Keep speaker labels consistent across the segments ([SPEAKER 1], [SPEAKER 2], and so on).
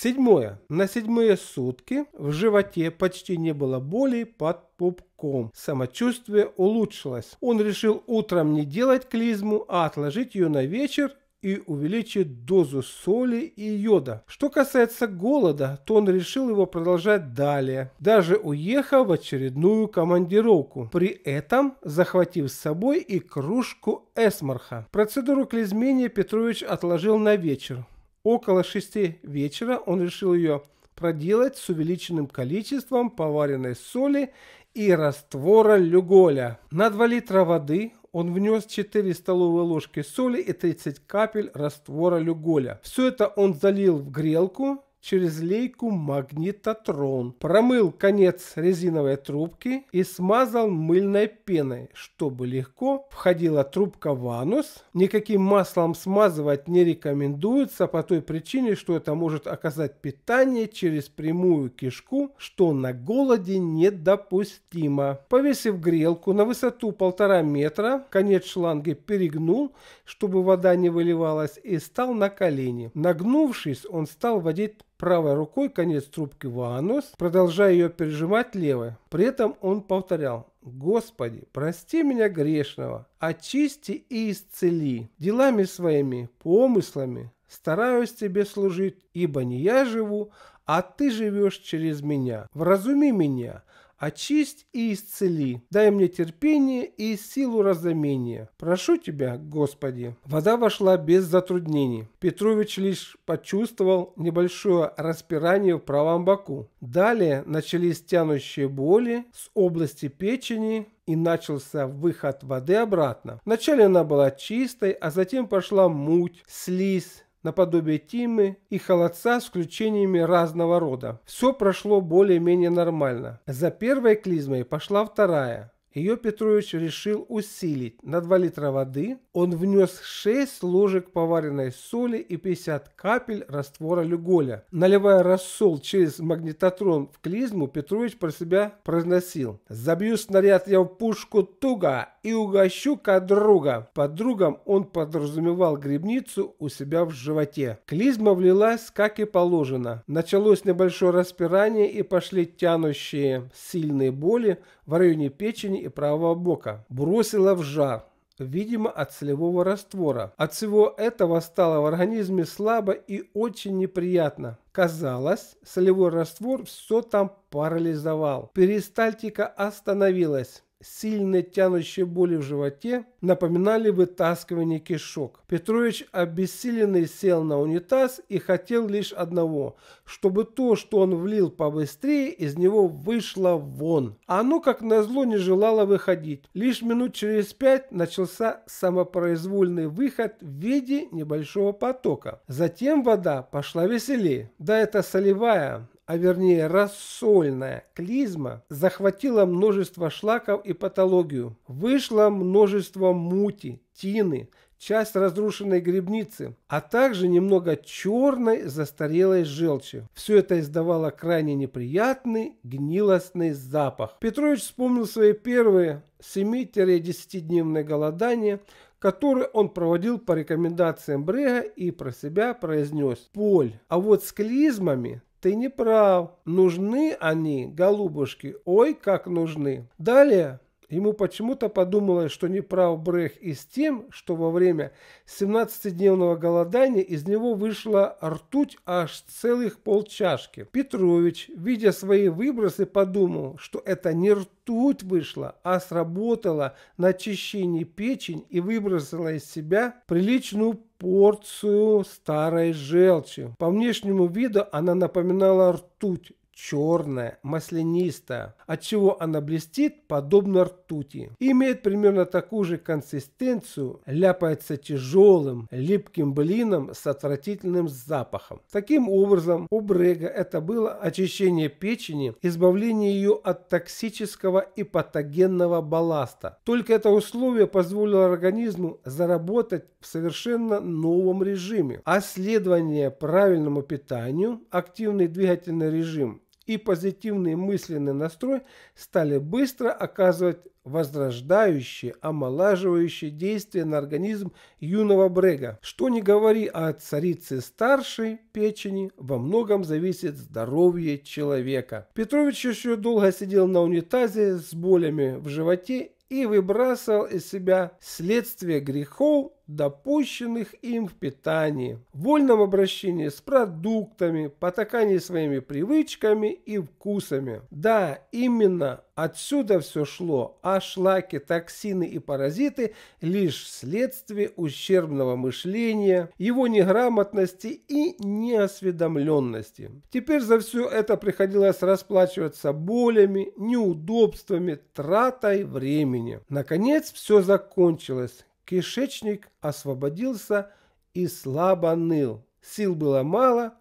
[SPEAKER 1] Седьмое. На седьмые сутки в животе почти не было боли под пупком. Самочувствие улучшилось. Он решил утром не делать клизму, а отложить ее на вечер и увеличить дозу соли и йода. Что касается голода, то он решил его продолжать далее, даже уехав в очередную командировку, при этом захватив с собой и кружку эсмарха. Процедуру клизмения Петрович отложил на вечер. Около шести вечера он решил ее проделать с увеличенным количеством поваренной соли и раствора люголя. На 2 литра воды он внес 4 столовые ложки соли и 30 капель раствора люголя. Все это он залил в грелку через лейку магнитотрон, промыл конец резиновой трубки и смазал мыльной пеной, чтобы легко входила трубка в анус. Никаким маслом смазывать не рекомендуется по той причине, что это может оказать питание через прямую кишку, что на голоде недопустимо. Повесив грелку на высоту полтора метра, конец шланги перегнул, чтобы вода не выливалась и стал на колени. Нагнувшись, он стал водить правой рукой конец трубки Ваанос, продолжая ее пережимать левой. При этом он повторял «Господи, прости меня грешного, очисти и исцели делами своими, помыслами, стараюсь тебе служить, ибо не я живу, а ты живешь через меня. Вразуми меня, очисть и исцели. Дай мне терпение и силу разумения. Прошу тебя, Господи». Вода вошла без затруднений. Петрович лишь почувствовал небольшое распирание в правом боку. Далее начались тянущие боли с области печени и начался выход воды обратно. Вначале она была чистой, а затем пошла муть, слизь, наподобие Тимы и холодца с включениями разного рода. Все прошло более-менее нормально. За первой клизмой пошла вторая ее Петрович решил усилить. На 2 литра воды он внес 6 ложек поваренной соли и 50 капель раствора люголя. Наливая рассол через магнитотрон в клизму, Петрович про себя произносил «Забью снаряд я в пушку туго и угощу кадруга». Под другом он подразумевал грибницу у себя в животе. Клизма влилась, как и положено. Началось небольшое распирание и пошли тянущие сильные боли, в районе печени и правого бока. бросила в жар, видимо от солевого раствора. От всего этого стало в организме слабо и очень неприятно. Казалось, солевой раствор все там парализовал. Перистальтика остановилась сильные тянущие боли в животе напоминали вытаскивание кишок. Петрович обессиленный сел на унитаз и хотел лишь одного, чтобы то, что он влил побыстрее, из него вышло вон. А оно, как назло, не желало выходить. Лишь минут через пять начался самопроизвольный выход в виде небольшого потока. Затем вода пошла веселее. Да это солевая, а вернее рассольная клизма захватила множество шлаков и патологию. Вышло множество мути, тины, часть разрушенной грибницы, а также немного черной застарелой желчи. Все это издавало крайне неприятный гнилостный запах. Петрович вспомнил свои первые 7-10-дневные голодания, которые он проводил по рекомендациям Брега и про себя произнес «Поль, а вот с клизмами ты не прав. Нужны они, голубушки, ой, как нужны. Далее Ему почему-то подумалось, что не прав Брех и с тем, что во время 17-дневного голодания из него вышла ртуть аж целых полчашки. Петрович, видя свои выбросы, подумал, что это не ртуть вышла, а сработала на очищении печень и выбросила из себя приличную порцию старой желчи. По внешнему виду она напоминала ртуть, черная, маслянистая, отчего она блестит подобно ртути. Имеет примерно такую же консистенцию, ляпается тяжелым, липким блином с отвратительным запахом. Таким образом, у Брега это было очищение печени, избавление ее от токсического и патогенного балласта. Только это условие позволило организму заработать в совершенно новом режиме. А следование правильному питанию, активный двигательный режим и позитивный мысленный настрой стали быстро оказывать возрождающие, омолаживающие действия на организм юного брега. Что не говори о царице старшей печени, во многом зависит здоровье человека. Петрович еще долго сидел на унитазе с болями в животе и выбрасывал из себя следствие грехов допущенных им в питании, вольном обращении с продуктами, потакании своими привычками и вкусами. Да, именно отсюда все шло, а шлаки, токсины и паразиты лишь следствие ущербного мышления, его неграмотности и неосведомленности. Теперь за все это приходилось расплачиваться болями, неудобствами, тратой времени. Наконец все закончилось. Кишечник освободился и слабо ныл. Сил было мало,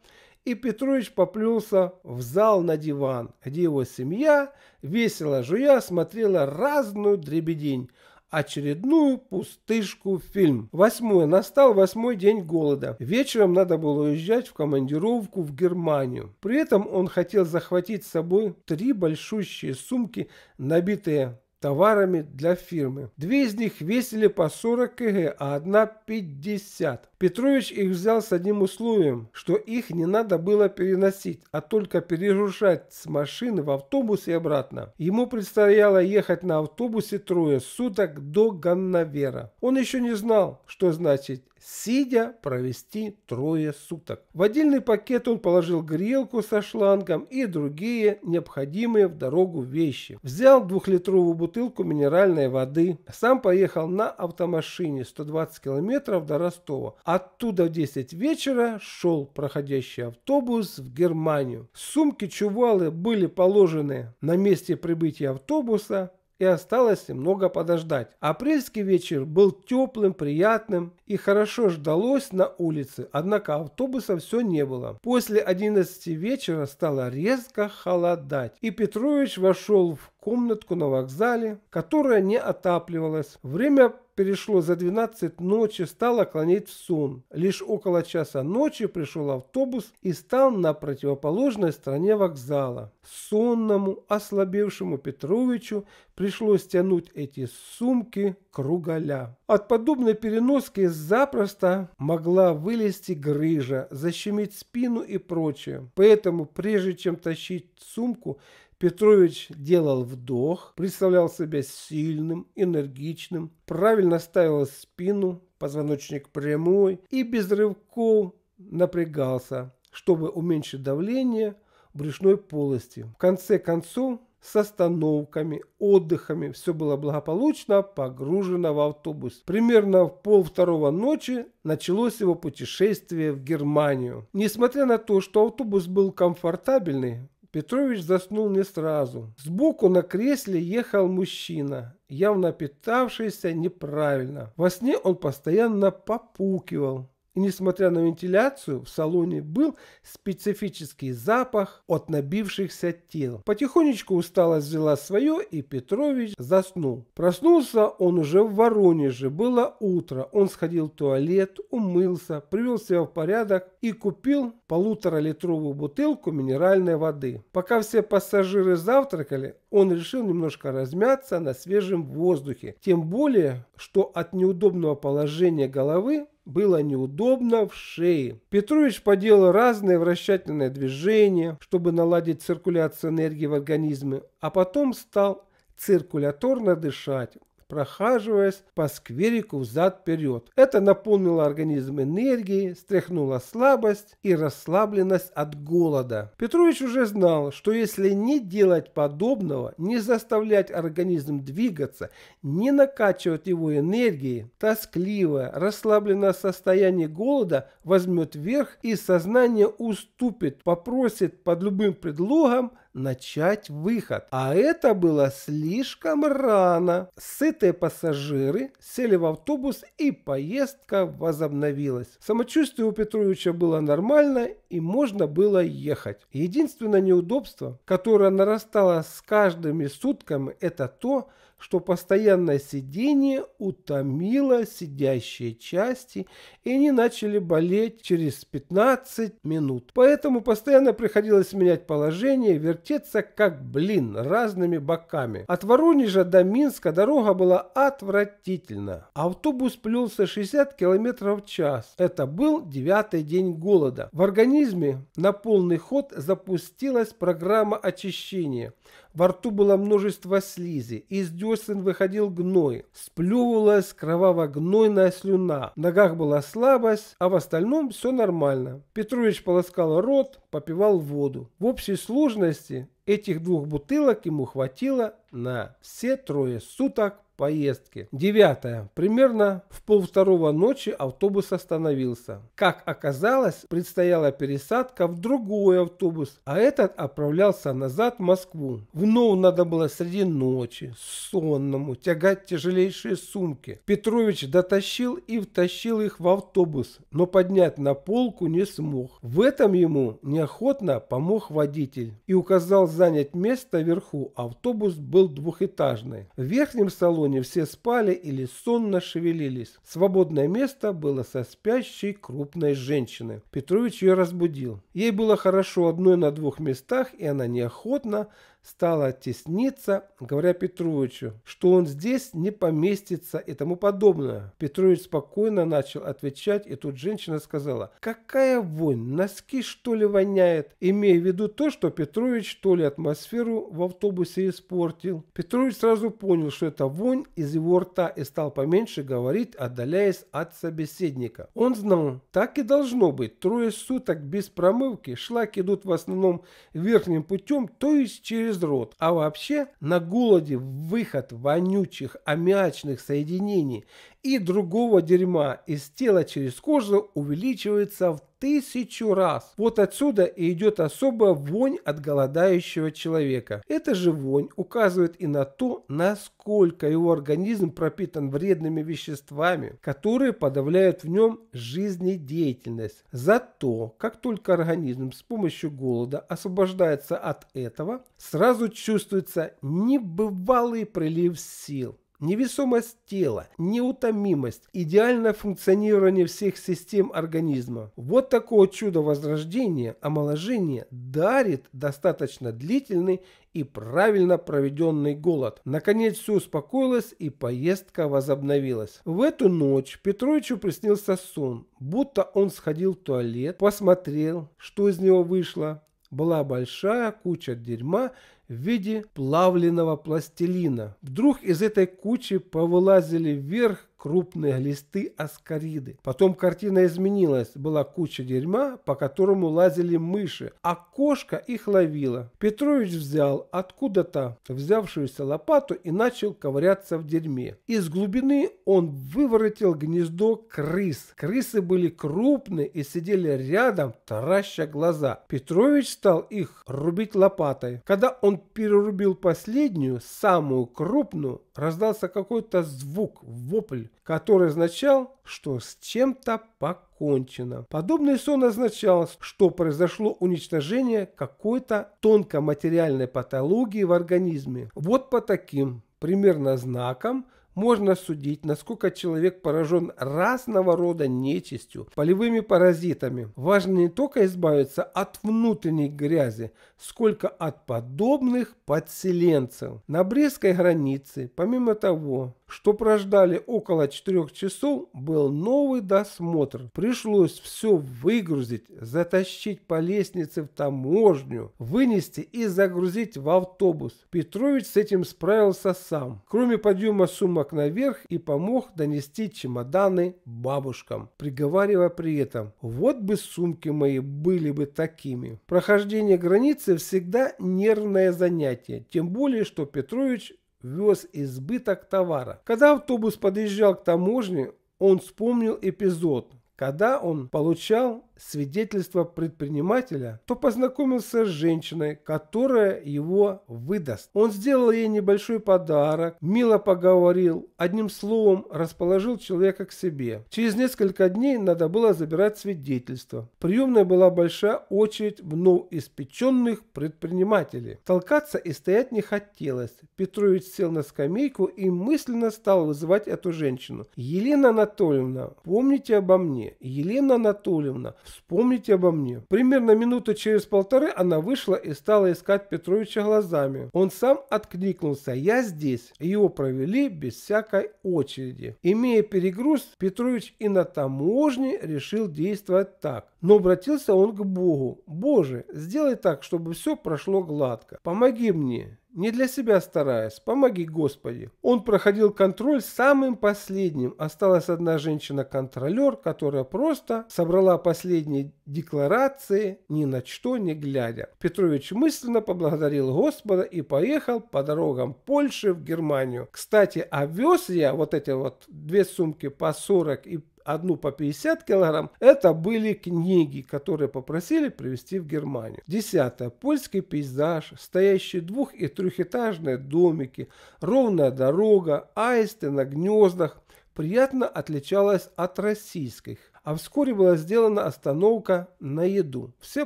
[SPEAKER 1] и Петрович поплелся в зал на диван, где его семья, весело жуя, смотрела разную дребедень, очередную пустышку фильм. Восьмое. Настал восьмой день голода. Вечером надо было уезжать в командировку в Германию. При этом он хотел захватить с собой три большущие сумки, набитые товарами для фирмы. Две из них весили по 40 кг, а одна 50. Петрович их взял с одним условием, что их не надо было переносить, а только перегружать с машины в автобус и обратно. Ему предстояло ехать на автобусе трое суток до Ганновера. Он еще не знал, что значит сидя провести трое суток. В отдельный пакет он положил грелку со шлангом и другие необходимые в дорогу вещи. Взял двухлитровую бутылку минеральной воды. Сам поехал на автомашине 120 километров до Ростова. Оттуда в 10 вечера шел проходящий автобус в Германию. Сумки-чувалы были положены на месте прибытия автобуса и осталось немного подождать. Апрельский вечер был теплым, приятным и хорошо ждалось на улице, однако автобуса все не было. После 11 вечера стало резко холодать, и Петрович вошел в комнатку на вокзале, которая не отапливалась. Время перешло за 12 ночи, стало клонить в сон. Лишь около часа ночи пришел автобус и стал на противоположной стороне вокзала. Сонному, ослабевшему Петровичу пришлось тянуть эти сумки круголя. От подобной переноски запросто могла вылезти грыжа, защемить спину и прочее. Поэтому, прежде чем тащить сумку, Петрович делал вдох, представлял себя сильным, энергичным, правильно ставил спину, позвоночник прямой и без рывков напрягался, чтобы уменьшить давление брюшной полости. В конце концов, с остановками, отдыхами все было благополучно погружено в автобус. Примерно в пол второго ночи началось его путешествие в Германию. Несмотря на то, что автобус был комфортабельный, Петрович заснул не сразу. Сбоку на кресле ехал мужчина, явно питавшийся неправильно. Во сне он постоянно попукивал. И несмотря на вентиляцию, в салоне был специфический запах от набившихся тел. Потихонечку усталость взяла свое, и Петрович заснул. Проснулся он уже в Воронеже, было утро. Он сходил в туалет, умылся, привел себя в порядок и купил полуторалитровую бутылку минеральной воды. Пока все пассажиры завтракали, он решил немножко размяться на свежем воздухе. Тем более, что от неудобного положения головы было неудобно в шее. Петрович поделал разные вращательные движения, чтобы наладить циркуляцию энергии в организме, а потом стал циркуляторно дышать прохаживаясь по скверику взад-вперед. Это наполнило организм энергией, стряхнуло слабость и расслабленность от голода. Петрович уже знал, что если не делать подобного, не заставлять организм двигаться, не накачивать его энергией, тоскливое, расслабленное состояние голода возьмет верх и сознание уступит, попросит под любым предлогом начать выход. А это было слишком рано. Сытые пассажиры сели в автобус и поездка возобновилась. Самочувствие у Петровича было нормально и можно было ехать. Единственное неудобство, которое нарастало с каждыми сутками, это то, что постоянное сидение утомило сидящие части, и они начали болеть через 15 минут. Поэтому постоянно приходилось менять положение, вертеться как блин разными боками. От Воронежа до Минска дорога была отвратительна. Автобус плелся 60 км в час. Это был девятый день голода. В организме на полный ход запустилась программа очищения. Во рту было множество слизи, из десен выходил гной, сплевывалась кроваво-гнойная слюна, в ногах была слабость, а в остальном все нормально. Петрович полоскал рот, попивал воду. В общей сложности этих двух бутылок ему хватило на все трое суток поездки. Девятое. Примерно в полвторого ночи автобус остановился. Как оказалось, предстояла пересадка в другой автобус, а этот отправлялся назад в Москву. Вновь надо было среди ночи, сонному, тягать тяжелейшие сумки. Петрович дотащил и втащил их в автобус, но поднять на полку не смог. В этом ему неохотно помог водитель и указал занять место вверху. Автобус был был двухэтажный. В верхнем салоне все спали или сонно шевелились. Свободное место было со спящей крупной женщины. Петрович ее разбудил. Ей было хорошо одной на двух местах, и она неохотно стала тесниться, говоря Петровичу, что он здесь не поместится и тому подобное. Петрович спокойно начал отвечать, и тут женщина сказала, «Какая вонь, носки что ли воняет?» Имея в виду то, что Петрович что ли атмосферу в автобусе испортил. Петрович сразу понял, что это вонь из его рта и стал поменьше говорить, отдаляясь от собеседника. Он знал, так и должно быть, трое суток без промывки, шлаки идут в основном верхним путем, то есть через через рот, а вообще на голоде выход вонючих аммиачных соединений и другого дерьма из тела через кожу увеличивается в тысячу раз. Вот отсюда и идет особая вонь от голодающего человека. Эта же вонь указывает и на то, насколько его организм пропитан вредными веществами, которые подавляют в нем жизнедеятельность. Зато, как только организм с помощью голода освобождается от этого, сразу чувствуется небывалый прилив сил. Невесомость тела, неутомимость, идеальное функционирование всех систем организма. Вот такое чудо возрождения, омоложения дарит достаточно длительный и правильно проведенный голод. Наконец все успокоилось и поездка возобновилась. В эту ночь Петровичу приснился сон, будто он сходил в туалет, посмотрел, что из него вышло, была большая куча дерьма в виде плавленного пластилина. Вдруг из этой кучи повылазили вверх крупные глисты аскариды. Потом картина изменилась, была куча дерьма, по которому лазили мыши, а кошка их ловила. Петрович взял откуда-то взявшуюся лопату и начал ковыряться в дерьме. Из глубины он выворотил гнездо крыс. Крысы были крупные и сидели рядом, тараща глаза. Петрович стал их рубить лопатой. Когда он перерубил последнюю, самую крупную, раздался какой-то звук, вопль который означал, что с чем-то покончено. Подобный сон означал, что произошло уничтожение какой-то тонкоматериальной патологии в организме. Вот по таким примерно знакам можно судить, насколько человек поражен разного рода нечистью, полевыми паразитами. Важно не только избавиться от внутренней грязи, сколько от подобных подселенцев. На Брестской границе, помимо того, что прождали около 4 часов, был новый досмотр. Пришлось все выгрузить, затащить по лестнице в таможню, вынести и загрузить в автобус. Петрович с этим справился сам, кроме подъема сумок наверх и помог донести чемоданы бабушкам, приговаривая при этом, вот бы сумки мои были бы такими. Прохождение границы Репетиция всегда нервное занятие, тем более, что Петрович вез избыток товара. Когда автобус подъезжал к таможне, он вспомнил эпизод, когда он получал свидетельство предпринимателя, то познакомился с женщиной, которая его выдаст. Он сделал ей небольшой подарок, мило поговорил, одним словом расположил человека к себе. Через несколько дней надо было забирать свидетельство. Приемная была большая очередь вновь испеченных предпринимателей. Толкаться и стоять не хотелось. Петрович сел на скамейку и мысленно стал вызывать эту женщину. «Елена Анатольевна, помните обо мне? Елена Анатольевна, Вспомните обо мне. Примерно минуту через полторы она вышла и стала искать Петровича глазами. Он сам откликнулся «Я здесь». Его провели без всякой очереди. Имея перегруз, Петрович и на таможне решил действовать так. Но обратился он к Богу. «Боже, сделай так, чтобы все прошло гладко. Помоги мне не для себя стараясь, помоги Господи. Он проходил контроль самым последним. Осталась одна женщина-контролер, которая просто собрала последние декларации, ни на что не глядя. Петрович мысленно поблагодарил Господа и поехал по дорогам Польши в Германию. Кстати, а вез я вот эти вот две сумки по 40 и одну по 50 килограмм, это были книги, которые попросили привезти в Германию. Десятое. Польский пейзаж, стоящие двух- и трехэтажные домики, ровная дорога, аисты на гнездах приятно отличалась от российских а вскоре была сделана остановка на еду. Все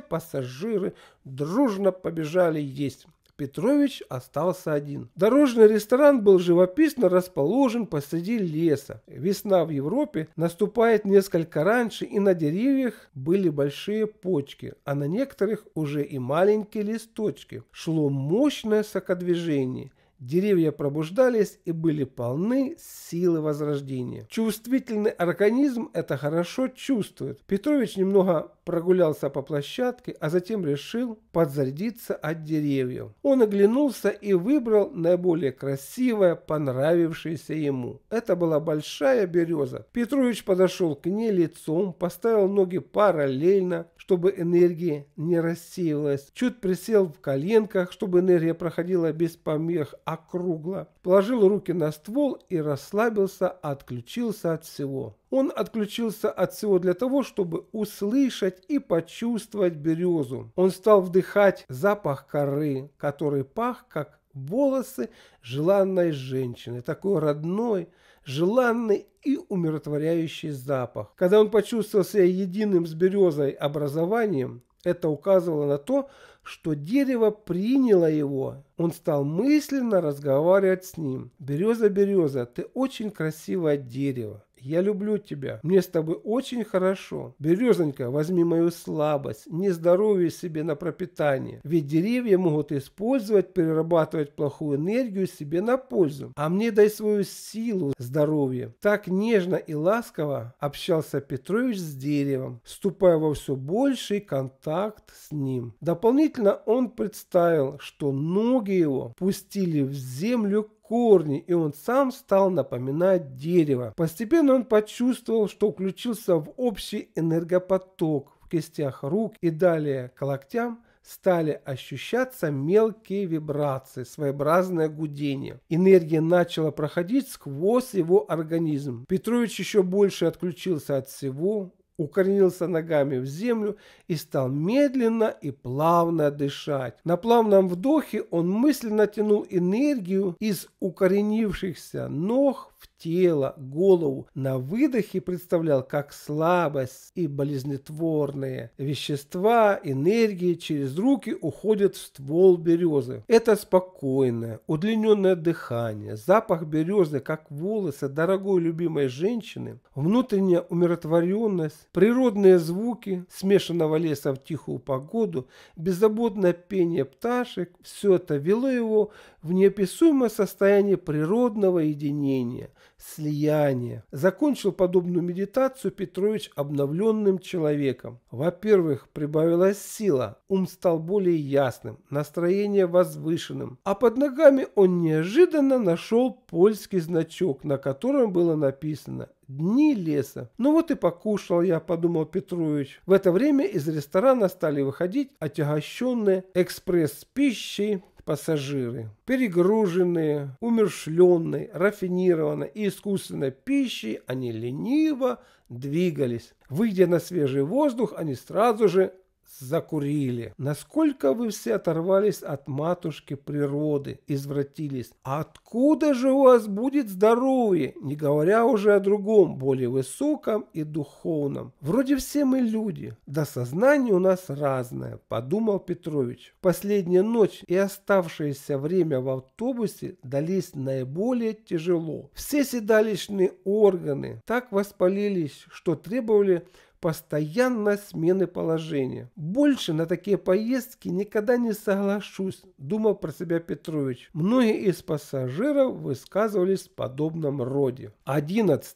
[SPEAKER 1] пассажиры дружно побежали есть. Петрович остался один. Дорожный ресторан был живописно расположен посреди леса. Весна в Европе наступает несколько раньше, и на деревьях были большие почки, а на некоторых уже и маленькие листочки. Шло мощное сокодвижение – Деревья пробуждались и были полны силы возрождения. Чувствительный организм это хорошо чувствует. Петрович немного прогулялся по площадке, а затем решил подзарядиться от деревьев. Он оглянулся и выбрал наиболее красивое, понравившееся ему. Это была большая береза. Петрович подошел к ней лицом, поставил ноги параллельно, чтобы энергия не рассеивалась. Чуть присел в коленках, чтобы энергия проходила без помех, округло, положил руки на ствол и расслабился, отключился от всего. Он отключился от всего для того, чтобы услышать и почувствовать березу. Он стал вдыхать запах коры, который пах, как волосы желанной женщины, такой родной, желанный и умиротворяющий запах. Когда он почувствовал себя единым с березой образованием, это указывало на то, что дерево приняло его. Он стал мысленно разговаривать с ним. «Береза, береза, ты очень красивое дерево я люблю тебя. Мне с тобой очень хорошо. Березонька, возьми мою слабость, нездоровье себе на пропитание. Ведь деревья могут использовать, перерабатывать плохую энергию себе на пользу. А мне дай свою силу, здоровье. Так нежно и ласково общался Петрович с деревом, вступая во все больший контакт с ним. Дополнительно он представил, что ноги его пустили в землю корни, и он сам стал напоминать дерево. Постепенно он почувствовал, что включился в общий энергопоток в кистях рук и далее к локтям – стали ощущаться мелкие вибрации, своеобразное гудение. Энергия начала проходить сквозь его организм. Петрович еще больше отключился от всего, укоренился ногами в землю и стал медленно и плавно дышать. На плавном вдохе он мысленно тянул энергию из укоренившихся ног в тело, голову на выдохе представлял как слабость и болезнетворные вещества, энергии через руки уходят в ствол березы. Это спокойное, удлиненное дыхание, запах березы, как волосы дорогой любимой женщины, внутренняя умиротворенность, природные звуки смешанного леса в тихую погоду, беззаботное пение пташек – все это вело его в неописуемое состояние природного единения – Слияние. Закончил подобную медитацию Петрович обновленным человеком. Во-первых, прибавилась сила, ум стал более ясным, настроение возвышенным, а под ногами он неожиданно нашел польский значок, на котором было написано дни леса. Ну вот и покушал я, подумал Петрович. В это время из ресторана стали выходить отягощенные экспресс-пищей пассажиры, перегруженные, умершленные, рафинированной и искусственной пищей, они лениво двигались. Выйдя на свежий воздух, они сразу же закурили. Насколько вы все оторвались от матушки природы, извратились. Откуда же у вас будет здоровье, не говоря уже о другом, более высоком и духовном? Вроде все мы люди, да сознание у нас разное, подумал Петрович. Последняя ночь и оставшееся время в автобусе дались наиболее тяжело. Все седалищные органы так воспалились, что требовали постоянно смены положения. Больше на такие поездки никогда не соглашусь, думал про себя Петрович. Многие из пассажиров высказывались в подобном роде. 11.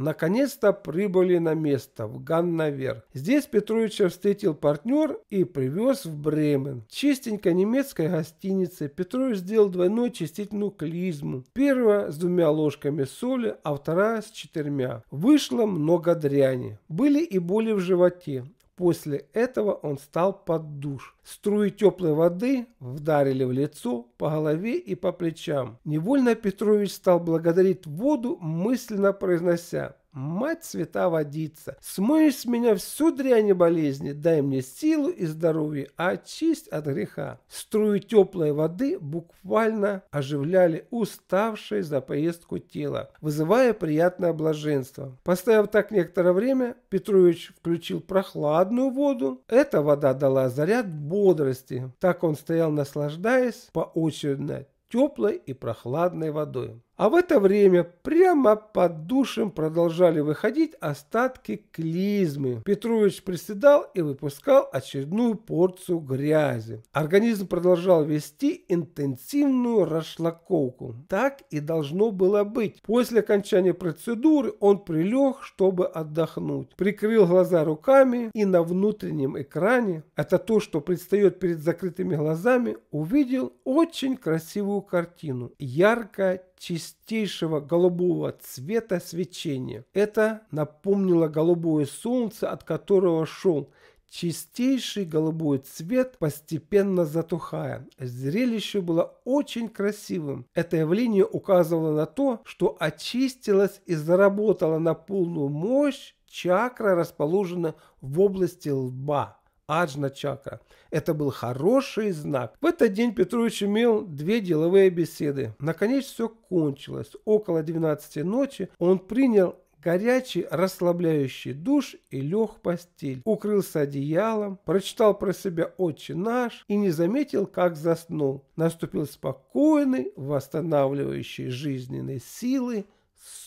[SPEAKER 1] Наконец-то прибыли на место, в Ганновер. Здесь Петровича встретил партнер и привез в Бремен. В чистенькой немецкой гостинице Петрович сделал двойную чистительную клизму. Первая с двумя ложками соли, а вторая с четырьмя. Вышло много дряни. Были и боли в животе. После этого он стал под душ. Струи теплой воды вдарили в лицо, по голове и по плечам. Невольно Петрович стал благодарить воду, мысленно произнося Мать цвета водица, смой с меня всю дрянь и болезни, дай мне силу и здоровье, очисть а от греха. Струи теплой воды буквально оживляли уставшее за поездку тело, вызывая приятное блаженство. Поставив так некоторое время, Петрович включил прохладную воду. Эта вода дала заряд бодрости. Так он стоял, наслаждаясь поочередно теплой и прохладной водой. А в это время прямо под душем продолжали выходить остатки клизмы. Петрович приседал и выпускал очередную порцию грязи. Организм продолжал вести интенсивную расшлаковку. Так и должно было быть. После окончания процедуры он прилег, чтобы отдохнуть. Прикрыл глаза руками и на внутреннем экране, это то, что предстает перед закрытыми глазами, увидел очень красивую картину. Ярко чистейшего голубого цвета свечения. Это напомнило голубое солнце, от которого шел чистейший голубой цвет, постепенно затухая. Зрелище было очень красивым. Это явление указывало на то, что очистилась и заработала на полную мощь чакра, расположена в области лба. Аджна-чакра. Это был хороший знак. В этот день Петрович имел две деловые беседы. Наконец все кончилось. Около 12 ночи он принял горячий расслабляющий душ и лег в постель. Укрылся одеялом, прочитал про себя «Отче наш» и не заметил, как заснул. Наступил спокойный, восстанавливающий жизненные силы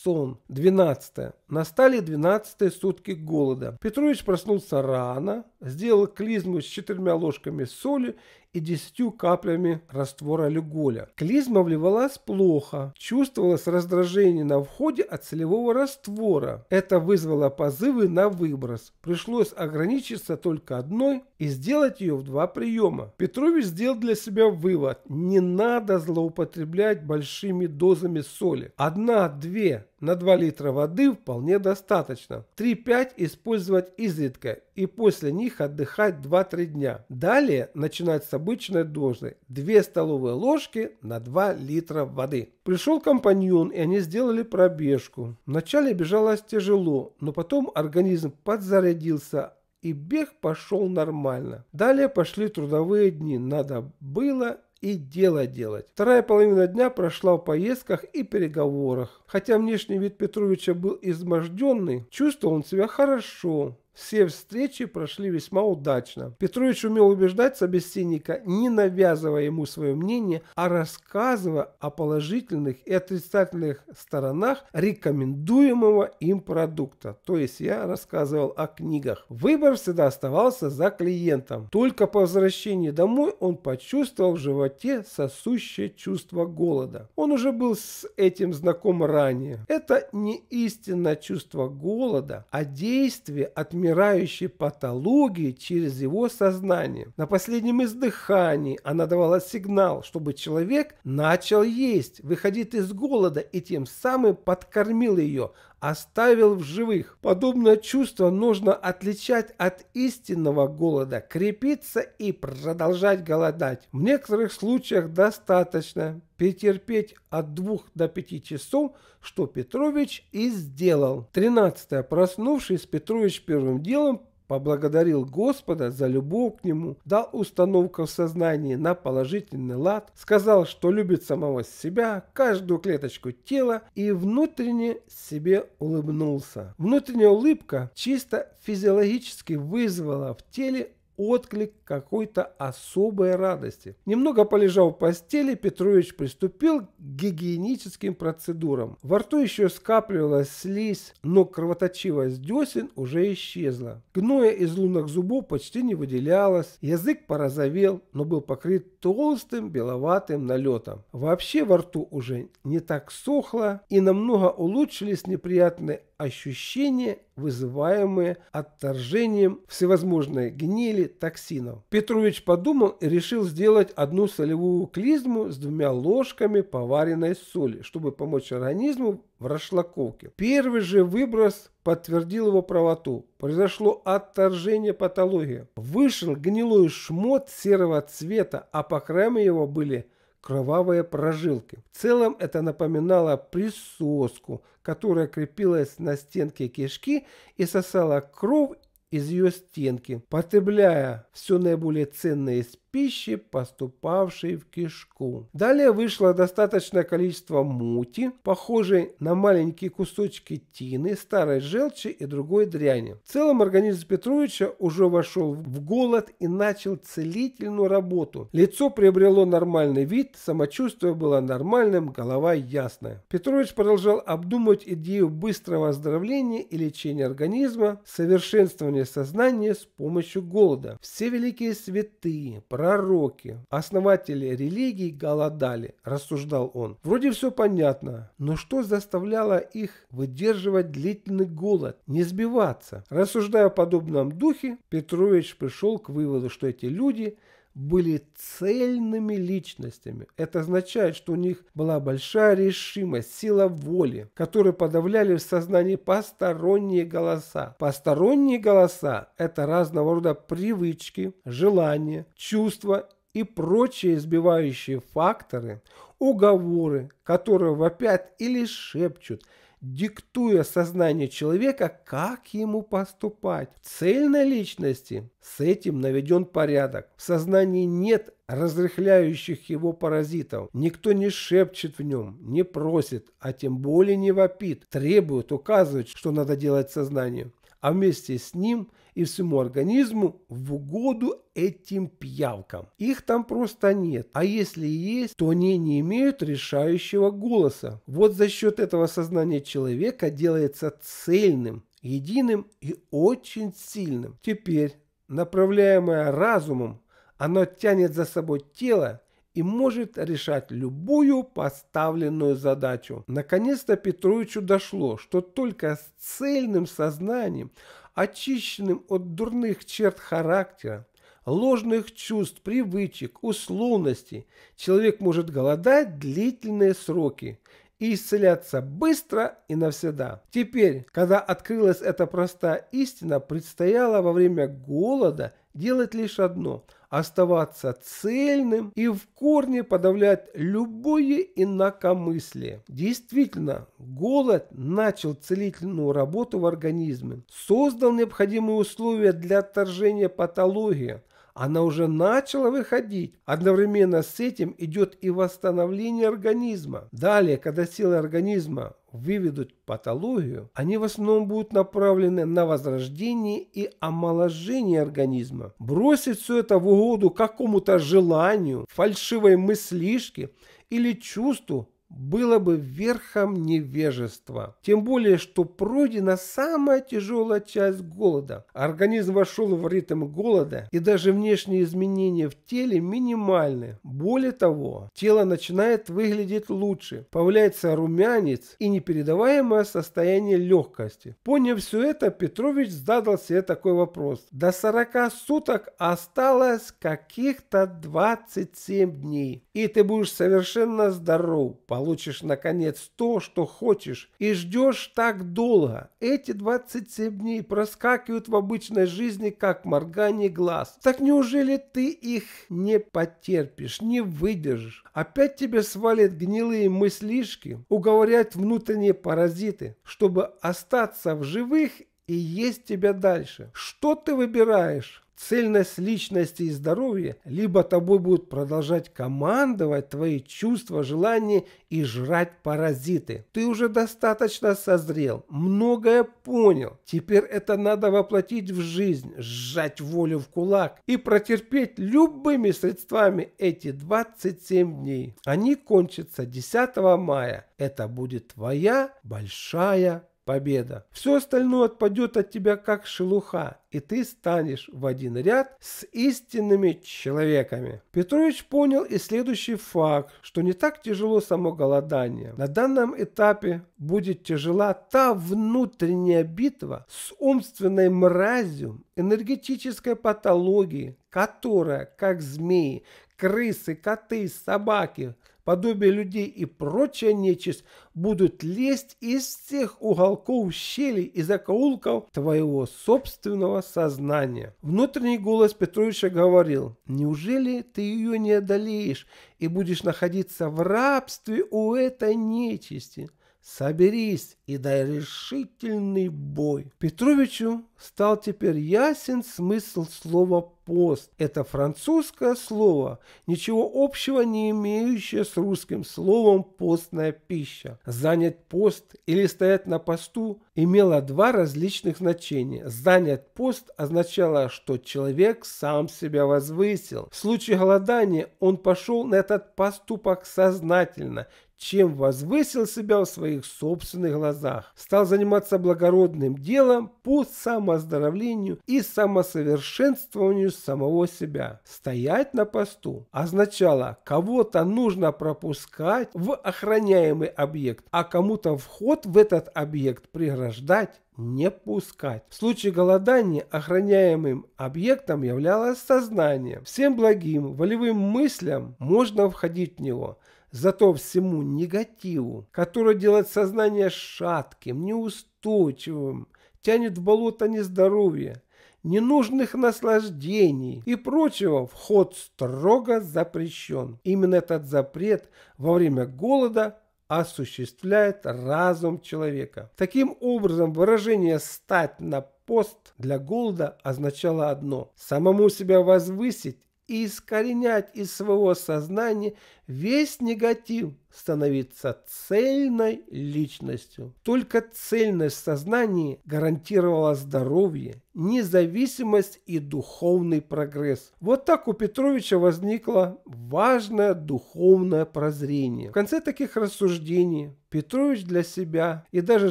[SPEAKER 1] сон. 12. Настали 12 сутки голода. Петрович проснулся рано, сделал клизму с четырьмя ложками соли и десятью каплями раствора люголя. Клизма вливалась плохо, чувствовалось раздражение на входе от целевого раствора. Это вызвало позывы на выброс. Пришлось ограничиться только одной и сделать ее в два приема. Петрович сделал для себя вывод – не надо злоупотреблять большими дозами соли. Одна, две, на 2 литра воды вполне достаточно. 3-5 использовать изредка и после них отдыхать 2-3 дня. Далее начинать с обычной дозы 2 столовые ложки на 2 литра воды. Пришел компаньон и они сделали пробежку. Вначале бежалось тяжело, но потом организм подзарядился, и бег пошел нормально. Далее пошли трудовые дни, надо было и дело делать. Вторая половина дня прошла в поездках и переговорах. Хотя внешний вид Петровича был изможденный, чувствовал он себя хорошо, все встречи прошли весьма удачно. Петрович умел убеждать собеседника, не навязывая ему свое мнение, а рассказывая о положительных и отрицательных сторонах рекомендуемого им продукта. То есть я рассказывал о книгах. Выбор всегда оставался за клиентом. Только по возвращении домой он почувствовал в животе сосущее чувство голода. Он уже был с этим знаком ранее. Это не истинное чувство голода, а действие от умирающей патологии через его сознание. На последнем издыхании она давала сигнал, чтобы человек начал есть, выходить из голода и тем самым подкормил ее, оставил в живых. Подобное чувство нужно отличать от истинного голода, крепиться и продолжать голодать. В некоторых случаях достаточно перетерпеть от 2 до 5 часов, что Петрович и сделал. 13. Проснувшись, Петрович первым делом поблагодарил Господа за любовь к Нему, дал установку в сознании на положительный лад, сказал, что любит самого себя, каждую клеточку тела и внутренне себе улыбнулся. Внутренняя улыбка чисто физиологически вызвала в теле отклик какой-то особой радости. Немного полежав в постели, Петрович приступил к гигиеническим процедурам. Во рту еще скапливалась слизь, но кровоточивость десен уже исчезла. Гноя из лунок зубов почти не выделялось, язык порозовел, но был покрыт толстым беловатым налетом. Вообще во рту уже не так сохло и намного улучшились неприятные ощущения, вызываемые отторжением всевозможной гнили токсинов. Петрович подумал и решил сделать одну солевую клизму с двумя ложками поваренной соли, чтобы помочь организму в расшлаковке. Первый же выброс подтвердил его правоту. Произошло отторжение патологии. Вышел гнилой шмот серого цвета, а по краям его были кровавые прожилки. В целом это напоминало присоску, которая крепилась на стенке кишки и сосала кровь из ее стенки, потребляя все наиболее ценное из пищи, поступавшей в кишку. Далее вышло достаточное количество мути, похожей на маленькие кусочки тины, старой желчи и другой дряни. В целом организм Петровича уже вошел в голод и начал целительную работу. Лицо приобрело нормальный вид, самочувствие было нормальным, голова ясная. Петрович продолжал обдумывать идею быстрого оздоровления и лечения организма, совершенствования сознания с помощью голода. Все великие святые, пророки, основатели религий голодали, рассуждал он. Вроде все понятно, но что заставляло их выдерживать длительный голод, не сбиваться? Рассуждая в подобном духе, Петрович пришел к выводу, что эти люди – были цельными личностями. Это означает, что у них была большая решимость, сила воли, которые подавляли в сознании посторонние голоса. Посторонние голоса – это разного рода привычки, желания, чувства и прочие избивающие факторы, уговоры, которые вопят или шепчут – диктуя сознанию человека, как ему поступать. В цельной личности с этим наведен порядок. В сознании нет разрыхляющих его паразитов. Никто не шепчет в нем, не просит, а тем более не вопит, требует, указывает, что надо делать сознанию а вместе с ним и всему организму в угоду этим пиявкам. Их там просто нет. А если есть, то они не имеют решающего голоса. Вот за счет этого сознания человека делается цельным, единым и очень сильным. Теперь, направляемое разумом, оно тянет за собой тело и может решать любую поставленную задачу. Наконец-то Петровичу дошло, что только с цельным сознанием, очищенным от дурных черт характера, ложных чувств, привычек, условностей, человек может голодать длительные сроки и исцеляться быстро и навсегда. Теперь, когда открылась эта простая истина, предстояло во время голода делать лишь одно – оставаться цельным и в корне подавлять любое инакомыслие. Действительно, голод начал целительную работу в организме, создал необходимые условия для отторжения патологии – она уже начала выходить. Одновременно с этим идет и восстановление организма. Далее, когда силы организма выведут патологию, они в основном будут направлены на возрождение и омоложение организма. Бросить все это в угоду какому-то желанию, фальшивой мыслишке или чувству было бы верхом невежества. Тем более, что пройдена самая тяжелая часть голода. Организм вошел в ритм голода, и даже внешние изменения в теле минимальны. Более того, тело начинает выглядеть лучше, появляется румянец и непередаваемое состояние легкости. Поняв все это, Петрович задал себе такой вопрос. До 40 суток осталось каких-то 27 дней, и ты будешь совершенно здоров, получишь, наконец, то, что хочешь, и ждешь так долго. Эти 27 дней проскакивают в обычной жизни, как моргание глаз. Так неужели ты их не потерпишь, не выдержишь? Опять тебе свалят гнилые мыслишки, уговорят внутренние паразиты, чтобы остаться в живых и есть тебя дальше. Что ты выбираешь? цельность личности и здоровья, либо тобой будут продолжать командовать твои чувства, желания и жрать паразиты. Ты уже достаточно созрел, многое понял. Теперь это надо воплотить в жизнь, сжать волю в кулак и протерпеть любыми средствами эти 27 дней. Они кончатся 10 мая. Это будет твоя большая победа. Все остальное отпадет от тебя как шелуха, и ты станешь в один ряд с истинными человеками. Петрович понял и следующий факт, что не так тяжело само голодание. На данном этапе будет тяжела та внутренняя битва с умственной мразью, энергетической патологией, которая, как змеи, крысы, коты, собаки – подобие людей и прочая нечисть будут лезть из всех уголков, щелей и закоулков твоего собственного сознания. Внутренний голос Петровича говорил, неужели ты ее не одолеешь и будешь находиться в рабстве у этой нечисти? Соберись и дай решительный бой. Петровичу стал теперь ясен смысл слова «пост». Это французское слово, ничего общего не имеющее с русским словом «постная пища». Занять пост или стоять на посту имело два различных значения. Занять пост означало, что человек сам себя возвысил. В случае голодания он пошел на этот поступок сознательно, чем возвысил себя в своих собственных глазах. Стал заниматься благородным делом по самооздоровлению и самосовершенствованию самого себя. Стоять на посту означало, кого-то нужно пропускать в охраняемый объект, а кому-то вход в этот объект преграждать не пускать. В случае голодания охраняемым объектом являлось сознание. Всем благим, волевым мыслям можно входить в него – Зато всему негативу, который делает сознание шатким, неустойчивым, тянет в болото нездоровья, ненужных наслаждений и прочего вход строго запрещен. Именно этот запрет во время голода осуществляет разум человека. Таким образом, выражение «стать на пост» для голода означало одно – самому себя возвысить и искоренять из своего сознания весь негатив становиться цельной личностью. Только цельность сознания гарантировала здоровье, независимость и духовный прогресс. Вот так у Петровича возникло важное духовное прозрение. В конце таких рассуждений Петрович для себя и даже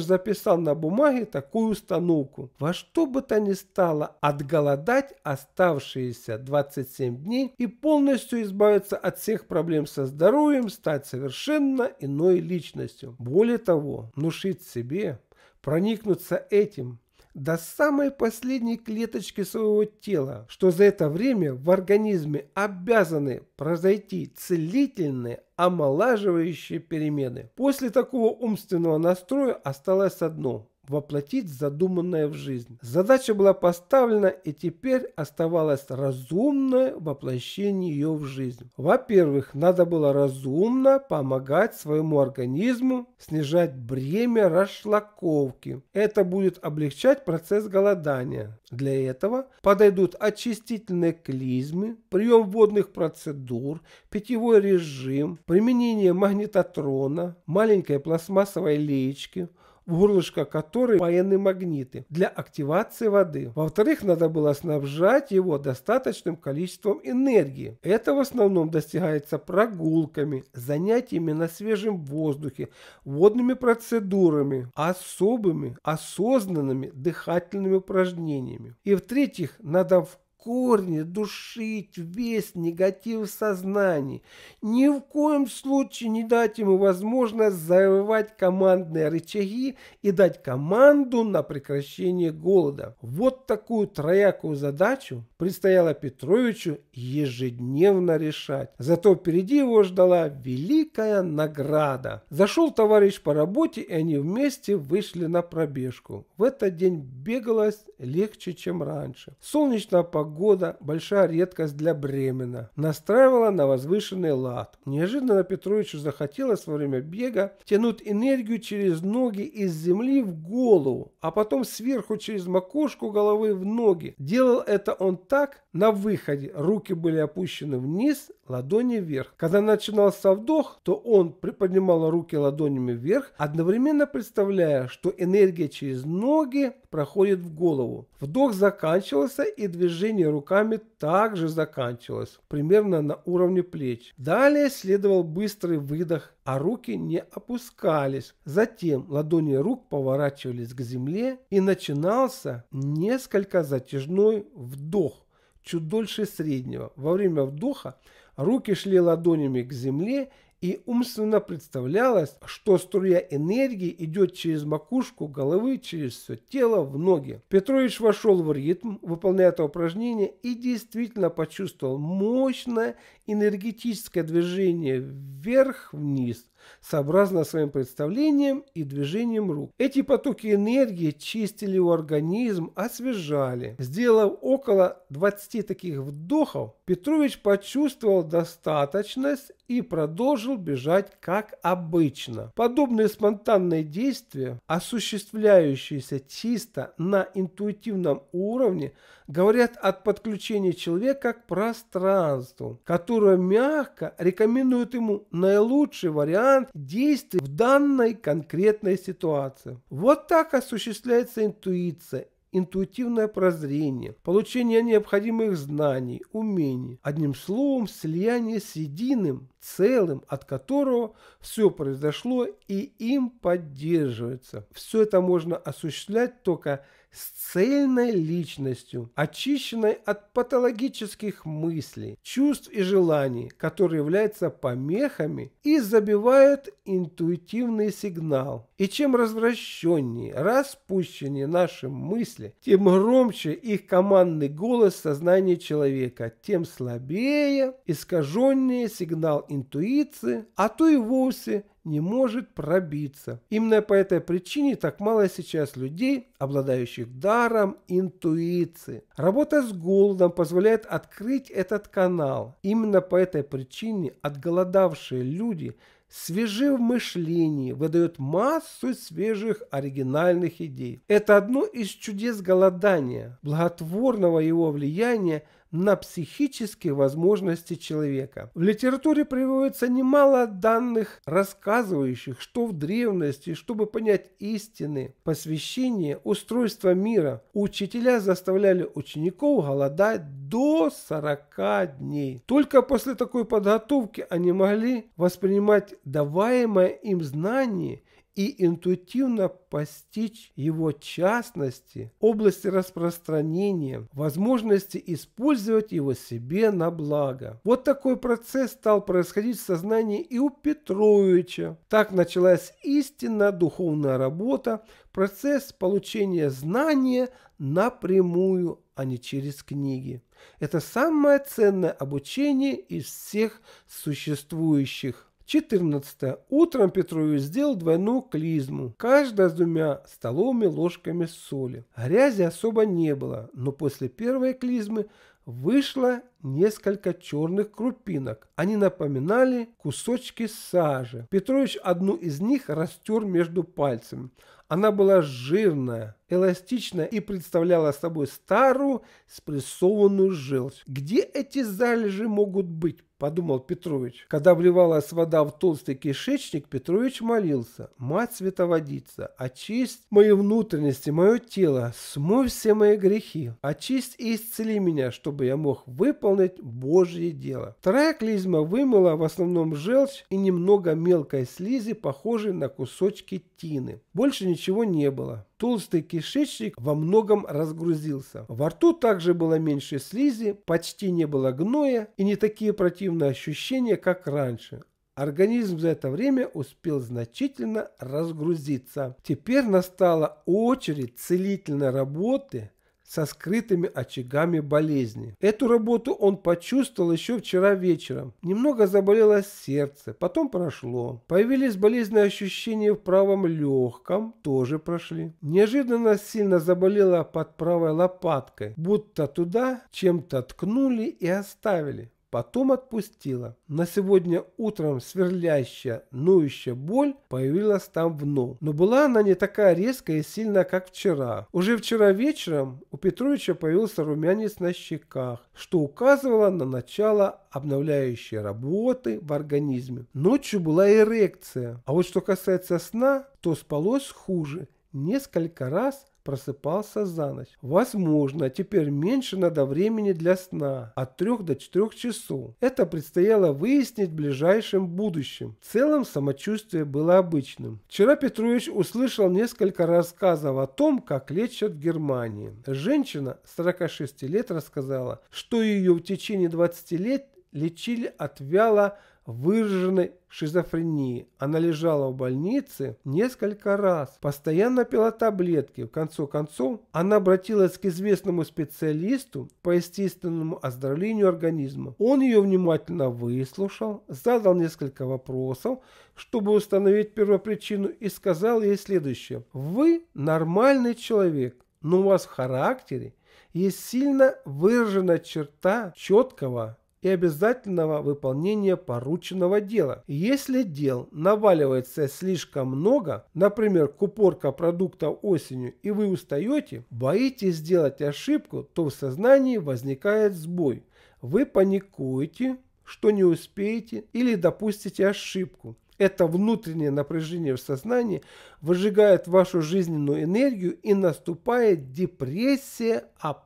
[SPEAKER 1] записал на бумаге такую установку. Во что бы то ни стало отголодать оставшиеся 27 дней и полностью избавиться от всех проблем со со здоровьем стать совершенно иной личностью. Более того, внушить себе, проникнуться этим до самой последней клеточки своего тела, что за это время в организме обязаны произойти целительные, омолаживающие перемены. После такого умственного настроя осталось одно воплотить задуманное в жизнь. Задача была поставлена и теперь оставалось разумное воплощение ее в жизнь. Во-первых, надо было разумно помогать своему организму снижать бремя расшлаковки. Это будет облегчать процесс голодания. Для этого подойдут очистительные клизмы, прием водных процедур, питьевой режим, применение магнитотрона, маленькой пластмассовой леечки – в горлышко которой военные магниты для активации воды. Во-вторых, надо было снабжать его достаточным количеством энергии. Это в основном достигается прогулками, занятиями на свежем воздухе, водными процедурами, особыми осознанными дыхательными упражнениями. И в-третьих, надо в корне душить весь негатив сознания, ни в коем случае не дать ему возможность завоевать командные рычаги и дать команду на прекращение голода. Вот такую троякую задачу предстояло Петровичу ежедневно решать. Зато впереди его ждала великая награда. Зашел товарищ по работе, и они вместе вышли на пробежку. В этот день бегалось легче, чем раньше. Солнечная погода года, большая редкость для Бремена, настраивала на возвышенный лад. Неожиданно Петровичу захотелось во время бега тянуть энергию через ноги из земли в голову, а потом сверху через макушку головы в ноги. Делал это он так, на выходе руки были опущены вниз, ладони вверх. Когда начинался вдох, то он приподнимал руки ладонями вверх, одновременно представляя, что энергия через ноги проходит в голову. Вдох заканчивался и движение руками также заканчивалось, примерно на уровне плеч. Далее следовал быстрый выдох, а руки не опускались. Затем ладони рук поворачивались к земле и начинался несколько затяжной вдох чуть дольше среднего. Во время вдоха руки шли ладонями к земле, и умственно представлялось, что струя энергии идет через макушку головы, через все тело, в ноги. Петрович вошел в ритм, выполняя это упражнение, и действительно почувствовал мощное энергетическое движение вверх-вниз, сообразно своим представлениям и движением рук. Эти потоки энергии чистили его организм, освежали. Сделав около 20 таких вдохов, Петрович почувствовал достаточность и продолжил бежать как обычно. Подобные спонтанные действия, осуществляющиеся чисто на интуитивном уровне, говорят о подключении человека к пространству, которое мягко рекомендует ему наилучший вариант действий в данной конкретной ситуации. Вот так осуществляется интуиция интуитивное прозрение, получение необходимых знаний, умений, одним словом, слияние с единым, целым, от которого все произошло и им поддерживается. Все это можно осуществлять только с цельной личностью, очищенной от патологических мыслей, чувств и желаний, которые являются помехами и забивают интуитивный сигнал. И чем развращеннее, распущеннее наши мысли, тем громче их командный голос сознания человека, тем слабее, искаженнее сигнал интуиции, а то и вовсе не может пробиться. Именно по этой причине так мало сейчас людей, обладающих даром интуиции. Работа с голодом позволяет открыть этот канал. Именно по этой причине отголодавшие люди свежи в мышлении, выдает массу свежих оригинальных идей. Это одно из чудес голодания, благотворного его влияния на психические возможности человека. В литературе приводится немало данных, рассказывающих, что в древности, чтобы понять истины, посвящение, устройство мира, учителя заставляли учеников голодать до 40 дней. Только после такой подготовки они могли воспринимать даваемое им знание – и интуитивно постичь его частности, области распространения, возможности использовать его себе на благо. Вот такой процесс стал происходить в сознании и у Петровича. Так началась истинная духовная работа, процесс получения знания напрямую, а не через книги. Это самое ценное обучение из всех существующих. 14. Утром Петрович сделал двойную клизму, каждая с двумя столовыми ложками соли. Грязи особо не было, но после первой клизмы вышло несколько черных крупинок. Они напоминали кусочки сажи. Петрович одну из них растер между пальцами. Она была жирная, Эластично и представляла собой старую спрессованную желчь. «Где эти залежи могут быть?» – подумал Петрович. Когда вливалась вода в толстый кишечник, Петрович молился. «Мать световодица, очисть мои внутренности, мое тело, смой все мои грехи, очисть и исцели меня, чтобы я мог выполнить Божье дело». Вторая клизма вымыла в основном желчь и немного мелкой слизи, похожей на кусочки тины. Больше ничего не было. Толстый кишечник во многом разгрузился. Во рту также было меньше слизи, почти не было гноя и не такие противные ощущения, как раньше. Организм за это время успел значительно разгрузиться. Теперь настала очередь целительной работы со скрытыми очагами болезни. Эту работу он почувствовал еще вчера вечером. Немного заболело сердце, потом прошло. Появились болезненные ощущения в правом легком, тоже прошли. Неожиданно сильно заболело под правой лопаткой, будто туда чем-то ткнули и оставили. Потом отпустила. На сегодня утром сверлящая, ноющая боль появилась там вновь. Но была она не такая резкая и сильная, как вчера. Уже вчера вечером у Петровича появился румянец на щеках, что указывало на начало обновляющей работы в организме. Ночью была эрекция. А вот что касается сна, то спалось хуже. Несколько раз – просыпался за ночь. Возможно, теперь меньше надо времени для сна, от 3 до 4 часов. Это предстояло выяснить в ближайшем будущем. В целом самочувствие было обычным. Вчера Петрович услышал несколько рассказов о том, как лечат в Германии. Женщина 46 лет рассказала, что ее в течение 20 лет лечили от вяло выраженной шизофрении. Она лежала в больнице несколько раз, постоянно пила таблетки. В конце концов, она обратилась к известному специалисту по естественному оздоровлению организма. Он ее внимательно выслушал, задал несколько вопросов, чтобы установить первопричину и сказал ей следующее. Вы нормальный человек, но у вас в характере есть сильно выраженная черта четкого и обязательного выполнения порученного дела. Если дел наваливается слишком много, например, купорка продукта осенью, и вы устаете, боитесь сделать ошибку, то в сознании возникает сбой. Вы паникуете, что не успеете или допустите ошибку. Это внутреннее напряжение в сознании выжигает вашу жизненную энергию и наступает депрессия, апатия,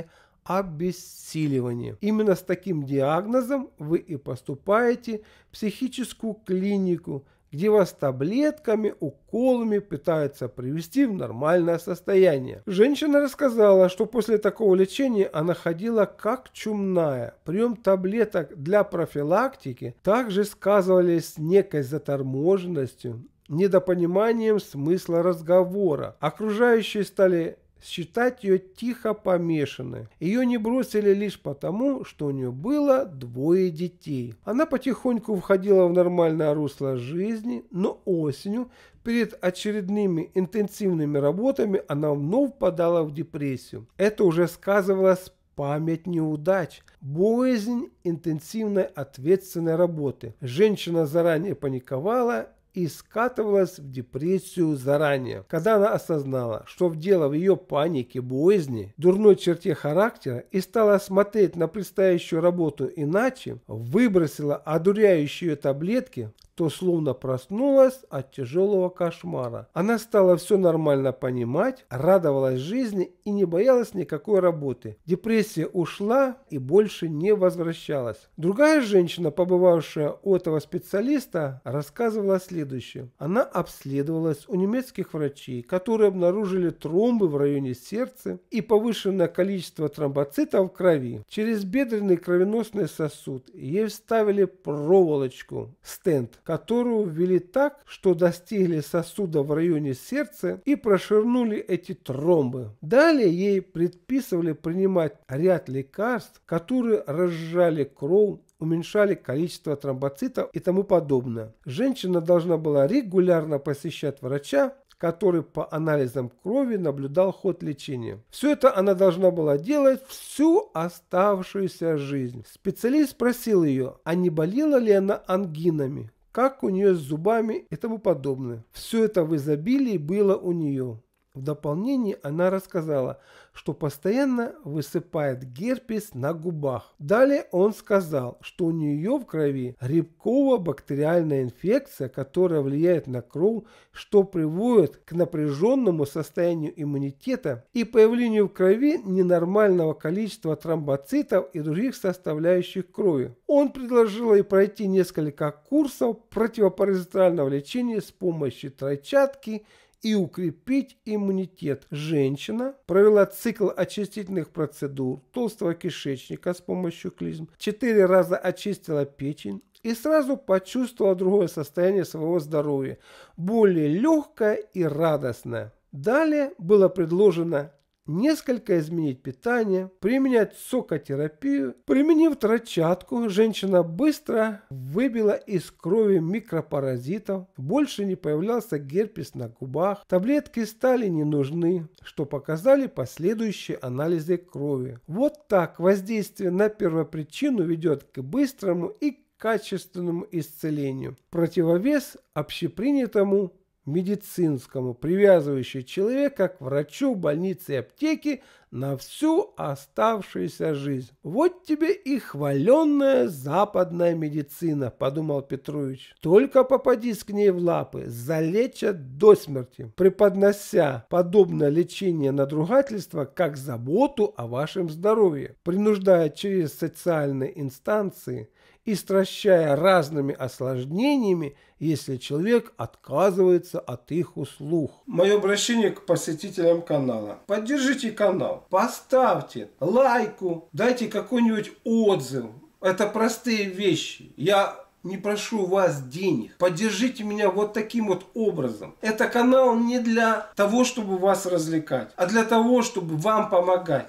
[SPEAKER 1] апатия обессиливание. Именно с таким диагнозом вы и поступаете в психическую клинику, где вас таблетками, уколами пытаются привести в нормальное состояние. Женщина рассказала, что после такого лечения она ходила как чумная. Прием таблеток для профилактики также сказывались некой заторможенностью, недопониманием смысла разговора. Окружающие стали считать ее тихо помешанной. Ее не бросили лишь потому, что у нее было двое детей. Она потихоньку входила в нормальное русло жизни, но осенью перед очередными интенсивными работами она вновь падала в депрессию. Это уже сказывалось память неудач, боязнь интенсивной ответственной работы. Женщина заранее паниковала и скатывалась в депрессию заранее, когда она осознала, что в дело в ее панике, боязни, дурной черте характера и стала смотреть на предстоящую работу иначе, выбросила одуряющие таблетки, то словно проснулась от тяжелого кошмара. Она стала все нормально понимать, радовалась жизни и не боялась никакой работы. Депрессия ушла и больше не возвращалась. Другая женщина, побывавшая у этого специалиста, рассказывала следующее. Она обследовалась у немецких врачей, которые обнаружили тромбы в районе сердца и повышенное количество тромбоцитов в крови. Через бедренный кровеносный сосуд ей вставили проволочку, стенд, которую ввели так, что достигли сосуда в районе сердца и прошернули эти тромбы. Далее ей предписывали принимать ряд лекарств, которые разжали кровь уменьшали количество тромбоцитов и тому подобное. Женщина должна была регулярно посещать врача, который по анализам крови наблюдал ход лечения. Все это она должна была делать всю оставшуюся жизнь. Специалист спросил ее, а не болела ли она ангинами как у нее с зубами и тому подобное. Все это в изобилии было у нее. В дополнение она рассказала, что постоянно высыпает герпес на губах. Далее он сказал, что у нее в крови рябково-бактериальная инфекция, которая влияет на кровь, что приводит к напряженному состоянию иммунитета и появлению в крови ненормального количества тромбоцитов и других составляющих крови. Он предложил ей пройти несколько курсов противопаразитарного лечения с помощью тройчатки – и укрепить иммунитет. Женщина провела цикл очистительных процедур толстого кишечника с помощью клизм, четыре раза очистила печень, и сразу почувствовала другое состояние своего здоровья, более легкое и радостное. Далее было предложено несколько изменить питание, применять сокотерапию. Применив трачатку, женщина быстро выбила из крови микропаразитов, больше не появлялся герпес на губах, таблетки стали не нужны, что показали последующие анализы крови. Вот так воздействие на первопричину ведет к быстрому и качественному исцелению, противовес общепринятому медицинскому, привязывающее человека к врачу, больнице и аптеке на всю оставшуюся жизнь. Вот тебе и хваленная западная медицина, подумал Петрович. Только попадись к ней в лапы, залечат до смерти, преподнося подобное лечение надругательства как заботу о вашем здоровье, принуждая через социальные инстанции – истращая разными осложнениями, если человек отказывается от их услуг. Мое обращение к посетителям канала. Поддержите канал, поставьте лайку, дайте какой-нибудь отзыв. Это простые вещи. Я не прошу вас денег. Поддержите меня вот таким вот образом. Это канал не для того, чтобы вас развлекать, а для того, чтобы вам помогать.